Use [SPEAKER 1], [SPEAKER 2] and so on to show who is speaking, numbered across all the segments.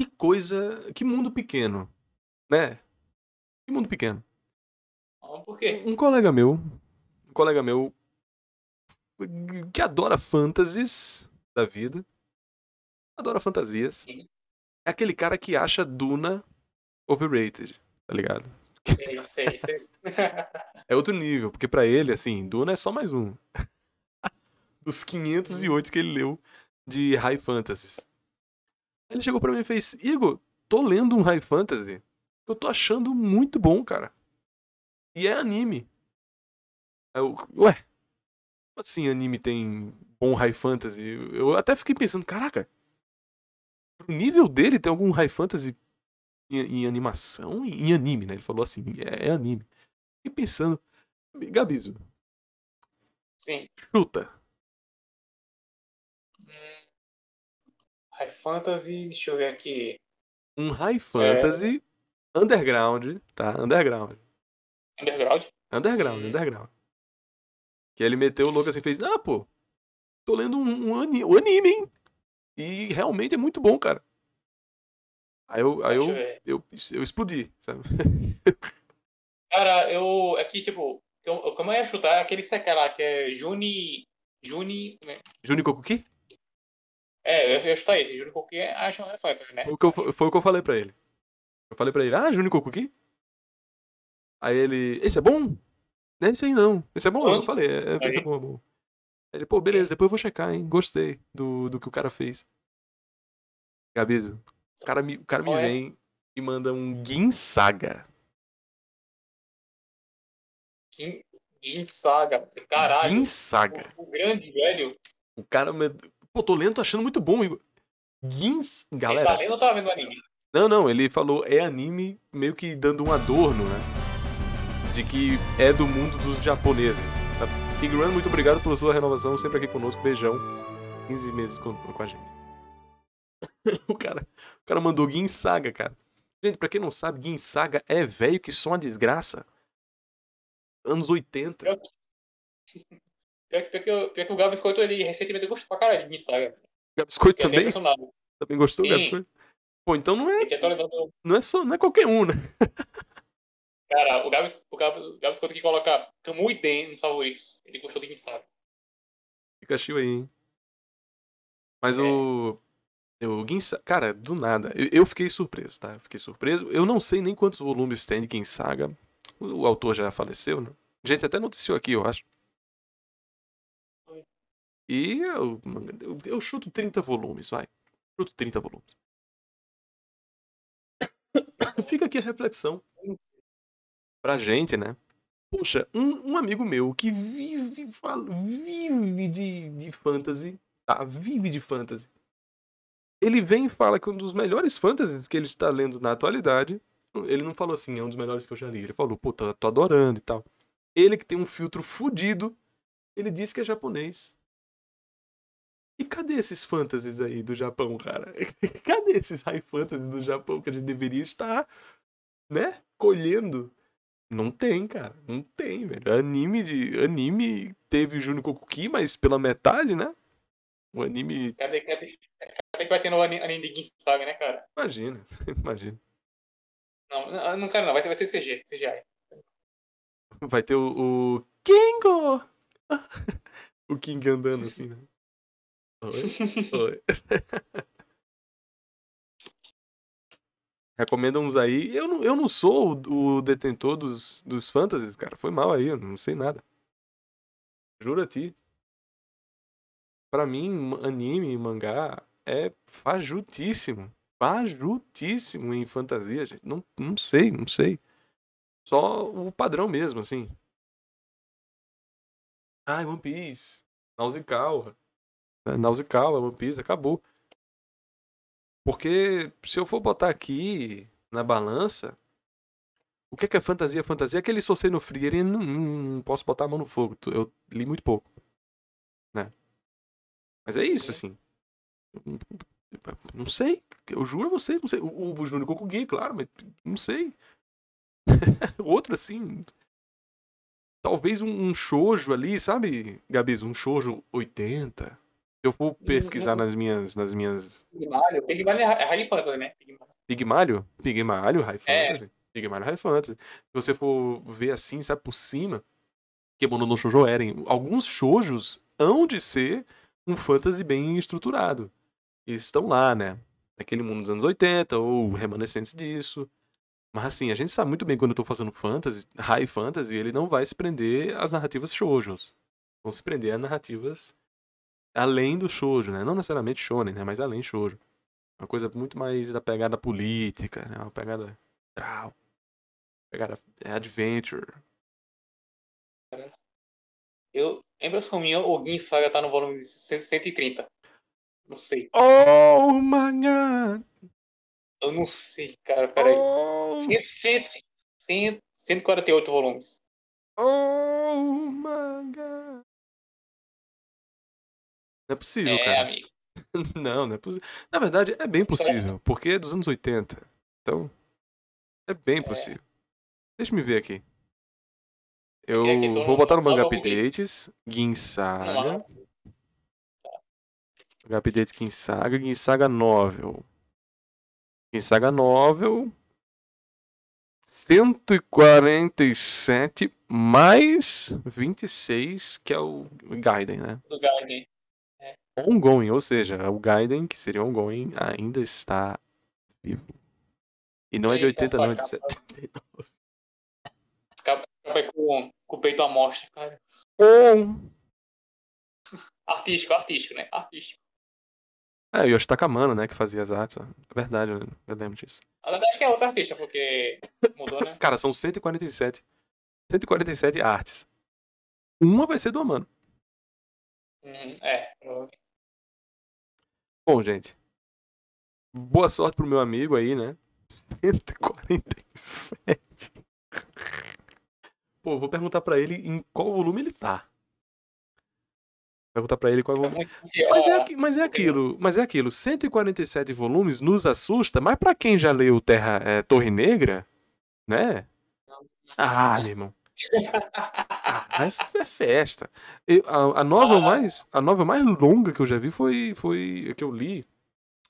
[SPEAKER 1] que coisa, que mundo pequeno, né? Que mundo pequeno. Por quê? Um colega meu, um colega meu que adora fantasies da vida, adora fantasias, Sim. é aquele cara que acha Duna overrated, tá ligado?
[SPEAKER 2] Sim, sim, sim.
[SPEAKER 1] é outro nível, porque para ele, assim, Duna é só mais um. Dos 508 que ele leu de High Fantasies. Ele chegou para mim e fez: Igor, tô lendo um High Fantasy eu tô achando muito bom, cara. E é anime. Aí eu, ué, assim anime tem bom High Fantasy? Eu até fiquei pensando: caraca, pro nível dele tem algum High Fantasy em, em animação? Em anime, né? Ele falou assim: é, é anime. E pensando, Gabizo.
[SPEAKER 2] Sim. Chuta. High Fantasy, deixa eu ver aqui.
[SPEAKER 1] Um High Fantasy é... underground, tá? Underground. Underground? Underground, hum. underground. Que ele meteu o louco assim e fez, ah, pô, tô lendo um, um, anime, um, anime, hein? E realmente é muito bom, cara. Aí eu, aí eu, eu, eu, eu, explodi, sabe?
[SPEAKER 2] cara, eu. Aqui, é tipo, eu, como eu ia chutar, aquele sequer lá, que é Juni. Juni. Né?
[SPEAKER 1] Juni Kokuki?
[SPEAKER 2] É, eu, ia chutar esse. Junikoku é as reflexos, né?
[SPEAKER 1] O que eu, foi o que eu falei pra ele. Eu falei pra ele, ah, Júnior aqui? Aí ele, esse é bom? Não é esse aí não. Esse é bom, Onde? eu falei, é, é, esse é bom, é bom. Aí ele, pô, beleza, é. depois eu vou checar, hein? Gostei do, do que o cara fez. Gabizo, o cara me, o cara me é? vem e manda um Gin Saga. Gin,
[SPEAKER 2] Saga, caralho.
[SPEAKER 1] Gin Saga.
[SPEAKER 2] O, o grande velho.
[SPEAKER 1] O cara, Pô, tô lendo, tô achando muito bom, Igor. Gins, galera. Tá lendo ou tá vendo anime? Não, não, ele falou é anime meio que dando um adorno, né? De que é do mundo dos japoneses. Tá? muito obrigado pela sua renovação, sempre aqui conosco. Beijão. 15 meses com, com a gente. o, cara, o cara mandou Gin Saga, cara. Gente, pra quem não sabe, Gin Saga é velho que só uma desgraça. Anos 80. Eu... Pior que, pior que, pior que o ele recentemente gostou pra caralho de Nissaga. Gabiscoito também? Também gostou do Gabiscoito? Pô, então não é. Não é só. Não é qualquer um, né? Cara, o Gabs, o Gabs, o Gabs conta que coloca Camus e Den nos favoritos. Ele gostou de quem Saga Fica chill aí, hein? Mas é. o. O Ginsa... Cara, do nada. Eu, eu fiquei surpreso, tá? Eu fiquei surpreso. Eu não sei nem quantos volumes tem de Ginsaga. O, o autor já faleceu, né? Gente, até noticiou aqui, eu acho. E eu, eu, eu chuto 30 volumes, vai. Chuto 30 volumes. Fica aqui a reflexão pra gente, né? puxa um, um amigo meu que vive, vive de, de fantasy, tá? Vive de fantasy. Ele vem e fala que um dos melhores fantasies que ele está lendo na atualidade. Ele não falou assim, é um dos melhores que eu já li. Ele falou, pô, tô, adorando e tal. Ele que tem um filtro fudido, ele diz que é japonês. E cadê esses fantasies aí do Japão, cara? cadê esses high fantasies do Japão que a gente deveria estar, né, colhendo? Não tem, cara. Não tem, velho. Anime de anime teve Juni Kokuki, mas pela metade, né? O anime
[SPEAKER 2] Cadê, cadê, cadê que vai ter no anime de Gin, né, cara?
[SPEAKER 1] Imagina, imagina.
[SPEAKER 2] Não, não, quero cara, não, vai ser, vai ser CG, CGI.
[SPEAKER 1] Vai ter o, o
[SPEAKER 2] Kingo!
[SPEAKER 1] o King andando assim, né? Oi? uns aí. Eu não, eu não sou o, o, detentor dos, dos fantasies, cara. Foi mal aí, eu não sei nada. Juro a ti. Pra mim, anime, mangá é fajutíssimo. Fajutíssimo em fantasia, gente. Não, não sei, não sei. Só o padrão mesmo, assim. Ai, One Piece. Nausicaa. Né? Nausicaa, One Piece, acabou. Porque se eu for botar aqui na balança, o que é, que é fantasia? Fantasia é aquele Sorcei no Free, ele não, não, posso botar a mão no fogo. Eu li muito pouco. Né? Mas é isso, assim. Não sei. Eu juro a você, não sei. O, o Júnior Kokugui, claro, mas não sei. Outro assim. Talvez um, um shoujo ali, sabe, Gabi? Um shoujo 80, eu for uhum. pesquisar nas minhas. Nas minhas... Pigmalho? Pigmalho é, é High Fantasy, né? Pigmalho? Pigmalho, High é. Fantasy. É. Pigmalho High Fantasy. Se você for ver assim, sabe, por cima, Kemono no Shoujo Eren, alguns shoujos hão de ser um fantasy bem estruturado. Eles estão lá, né? Naquele mundo dos anos 80, ou remanescentes disso. Mas assim, a gente sabe muito bem quando eu tô fazendo fantasy, high fantasy, ele não vai se prender às narrativas shoujos. Vão se prender a narrativas além do shoujo, né? Não necessariamente shonen, né? Mas além shoujo. Uma coisa muito mais da pegada política, né? Uma pegada... Ah, pegada é, adventure.
[SPEAKER 2] Eu, impressão minha, o
[SPEAKER 1] Gin Saga tá no volume 130.
[SPEAKER 2] Não sei. Oh my god!
[SPEAKER 1] Eu não sei, cara, peraí. Oh. 100, 100, 100,
[SPEAKER 2] 148 volumes. Oh my god!
[SPEAKER 1] Não é possível, é, cara. Amigo. Não, não é possível. Na verdade, é bem é possível, porque é dos anos 80. Então, é bem é. possível. É. Deixa me ver aqui. Eu aqui vou botar no manga updates, Guinsaga. Manga updates Guinsaga, Guinsaga novel. Guinsaga novel 147 mais 26, que é o Gaiden, né? Gaiden ongoing, ou seja, o Gaiden, que seria ongoing, ainda está vivo. E não é de 80, não, é de 79.
[SPEAKER 2] Capa é com, com o peito à mostra, cara. Um. Artístico, artístico, né? Artístico.
[SPEAKER 1] É, o Yoshitaka Mano, né, que fazia as artes. Ó. É verdade, eu, eu lembro disso.
[SPEAKER 2] Ah, na acho que é outro artista, porque mudou, né?
[SPEAKER 1] Cara, são 147. 147 artes. Uma vai ser do Amano.
[SPEAKER 2] Hum, é, provavelmente. Bom, gente.
[SPEAKER 1] Boa sorte pro meu amigo aí, né? 147. Pô, vou perguntar para ele em qual volume ele tá. Perguntar para ele qual é volume. Mas é, é mas é aquilo, mas é aquilo. 147 volumes nos assusta, mas para quem já leu Terra é, Torre Negra, né? Ah, meu irmão. Mas ah, é festa. a, a, ah. mais, a nova mais longa que eu já vi foi, foi que eu li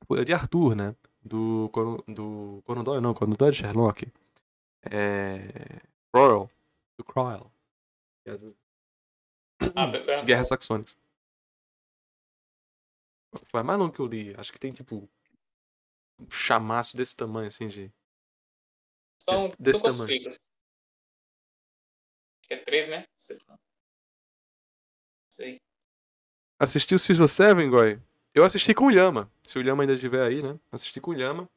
[SPEAKER 1] foi a de Arthur, né? Do, do Conan Doyle, não, Conan Doyle de Sherlock. É, Royal, do Crowell. Ah, é. Guerra
[SPEAKER 2] Saxônica. Foi mais longo que eu li. Acho que tem, tipo, um chamaço desse tamanho, assim, de... São, desse, desse tamanho é três, né? Sei.
[SPEAKER 1] Assistiu Season 7, Goi? Eu assisti com o Yama. Se o Yama ainda estiver aí, né? Assisti com o Yama.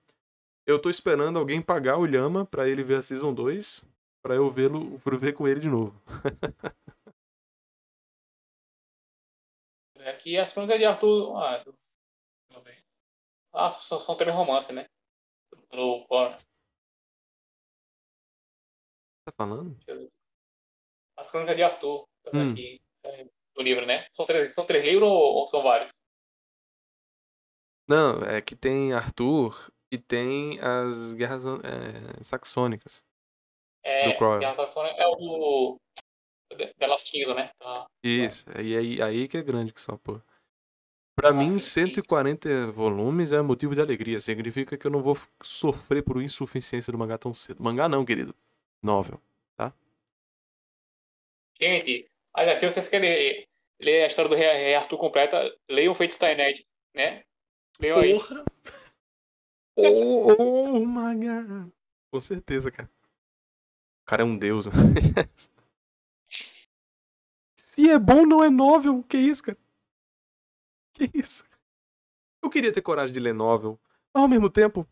[SPEAKER 1] Eu tô esperando alguém pagar o Yama pra ele ver a Season 2. Pra eu vê-lo, pra ver com ele de novo.
[SPEAKER 2] Aqui é as crônicas de Arthur. Ah, ah são, são três romances, né? No Tá falando? Deixa eu ver. As Crônicas de Arthur, hum. aqui, é, do livro, né? São três, são três livros ou, ou, são vários?
[SPEAKER 1] Não, é que tem Arthur e tem as Guerras é, Saxônicas. É, do Crowell.
[SPEAKER 2] é o do, The Last né? Ah,
[SPEAKER 1] Isso, é. e aí, aí que é grande que só, pô. Pra Nossa, ah, mim, 140 sim. volumes é motivo de alegria. Significa que eu não vou sofrer por insuficiência do mangá tão cedo. Mangá não, querido. Novel, tá?
[SPEAKER 2] Gente, aliás, se vocês querem ler a história do Rei Arthur completa, leiam Feiticeiro Nerd, né? Leiam aí. Porra!
[SPEAKER 1] Oh, oh my God. Com certeza, cara. O cara é um deus.
[SPEAKER 2] Se é bom, não é novel. Que isso, cara? Que isso?
[SPEAKER 1] Eu queria ter coragem de ler novel, mas ao mesmo tempo.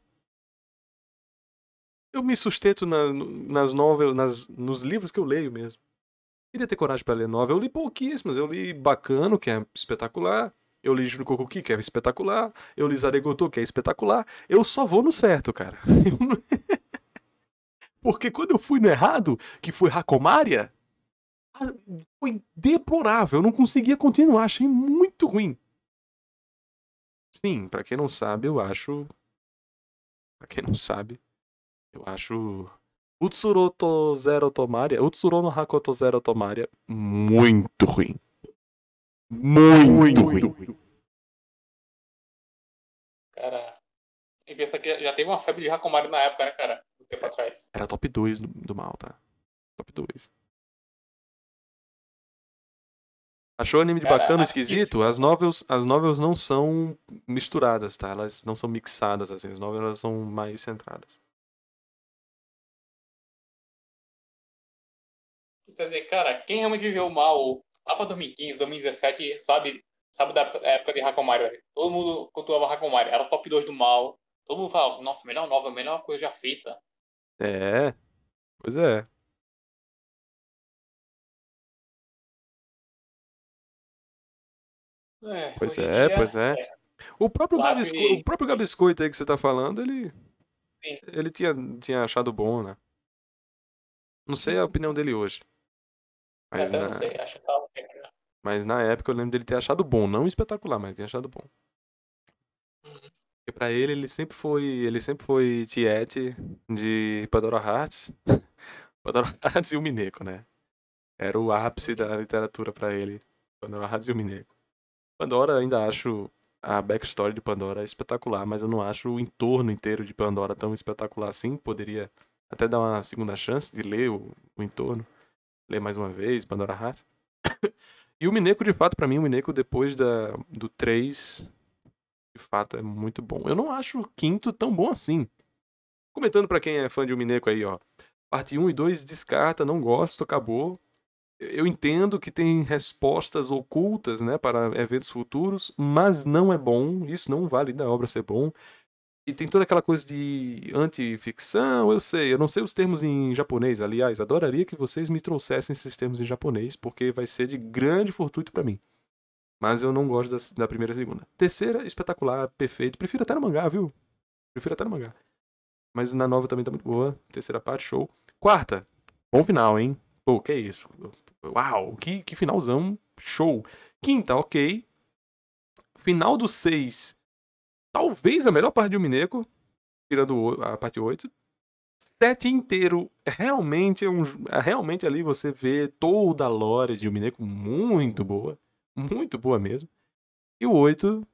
[SPEAKER 1] Eu me sustento na, nas novelas, nas, nos livros que eu leio mesmo queria ter coragem para ler novel. Eu li pouquíssimas. Eu li Bacano, que é espetacular. Eu li Juro Kokuki, que é espetacular. Eu li Zaregoto, que é espetacular. Eu só vou no certo, cara. Porque quando eu fui no errado, que foi Hakomaria, foi deplorável. Eu não conseguia continuar. Achei muito ruim. Sim, para quem não sabe, eu acho. Pra quem não sabe, eu acho Utsuroto Zero Tomaria, Utsuro no Hakoto Zero Tomaria,
[SPEAKER 2] muito ruim. Muito, muito
[SPEAKER 1] ruim. Cara,
[SPEAKER 2] e pensa que já teve uma febre de Hakomari na época, né, cara? Um tempo atrás. Era top 2 do, mal, tá? Top 2.
[SPEAKER 1] Achou o anime de bacana, esquisito? Isso. As novels, as novels não são misturadas, tá? Elas não são mixadas, assim. As novels são mais centradas. você dizer, cara, quem realmente viveu mal lá pra 2015, 2017, sabe, sabe da época, de Hakomari, Mario. Todo mundo cultuava Hakomari, era top 2 do mal. Todo mundo falava, nossa, melhor nova, melhor coisa já feita. É, pois é.
[SPEAKER 2] é pois é, dia, pois é. é. O próprio, Gabisco, o próprio
[SPEAKER 1] Gabiscoito aí que você tá falando, ele. Sim. Ele tinha, tinha achado bom, né? Não sei a uhum. opinião dele hoje. Mas, eu na... não sei, acho
[SPEAKER 2] que tava tá
[SPEAKER 1] Mas na época eu lembro dele ter achado bom, não espetacular, mas ter achado bom. Uhum. Porque pra ele, ele sempre foi. Ele sempre foi Tiete de Pandora Hearts. Pandora Hearts e o Mineco, né? Era o ápice da literatura para ele. Pandora Hearts e o Mineco. Pandora ainda acho a backstory de Pandora espetacular, mas eu não acho o entorno inteiro de Pandora tão espetacular assim. Poderia até dar uma segunda chance de ler o, o entorno ler mais uma vez, Pandora Hearts. e o Mineco, de fato, para mim, o Mineco depois da, do 3, de fato, é muito bom. Eu não acho o quinto tão bom assim. Comentando para quem é fã de O Mineco aí, ó. Parte 1 e 2 descarta, não gosto, acabou. Eu entendo que tem respostas ocultas, né, para eventos futuros, mas não é bom, isso não vale da obra ser bom. E tem toda aquela coisa de antificção, eu sei, eu não sei os termos em japonês, aliás, adoraria que vocês me trouxessem esses termos em japonês, porque vai ser de grande fortuito para mim. Mas eu não gosto da, da primeira e segunda. Terceira, espetacular, perfeito. Prefiro até no mangá, viu? Prefiro até no mangá. Mas na nova também tá muito boa. Terceira parte, show. Quarta, bom final, hein? Pô, que isso? Uau, que, que finalzão, show. Quinta, ok. Final do seis talvez a melhor parte de um Mineco, tirando a parte 8. 7 inteiro, é realmente é um, realmente ali você vê toda a lore de um Mineco muito boa, muito boa mesmo. E o 8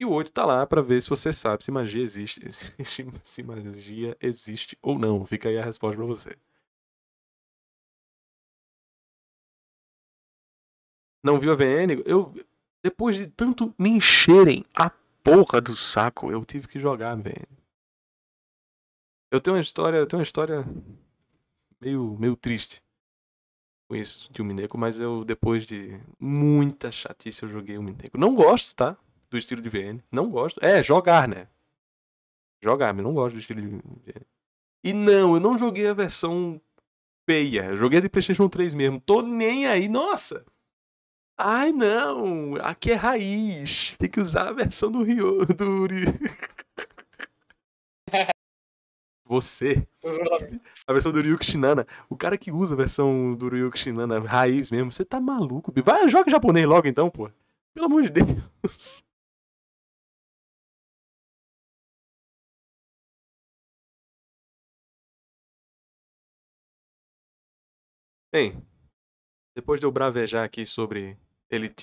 [SPEAKER 1] e o 8 tá lá para ver se você sabe se magia existe, se magia existe ou não. Fica aí a resposta pra você.
[SPEAKER 2] Não viu a VN?
[SPEAKER 1] Eu depois de tanto me encherem a porra do saco. Eu tive que jogar, velho. Eu tenho uma história, eu tenho uma história meio, meio triste com isso de um Mineco, mas eu depois de muita chatice eu joguei o Mineco. Não gosto, tá? Do estilo de VN, não gosto. É, jogar, né? Jogar, mas não gosto do estilo de VN. E não, eu não joguei a versão feia. Eu joguei a de PlayStation 3 mesmo. Tô nem aí, nossa. Ai, não, aqui é raiz. Tem que usar a versão do Rio, do Uri. Você. A versão do Ryuk Shinana. O cara que usa a versão do Ryuk Shinana raiz mesmo. Você tá maluco, bicho. Vai, joga japonês logo então, pô.
[SPEAKER 2] Pelo amor de Deus. Bem, depois de eu bravejar aqui sobre ele.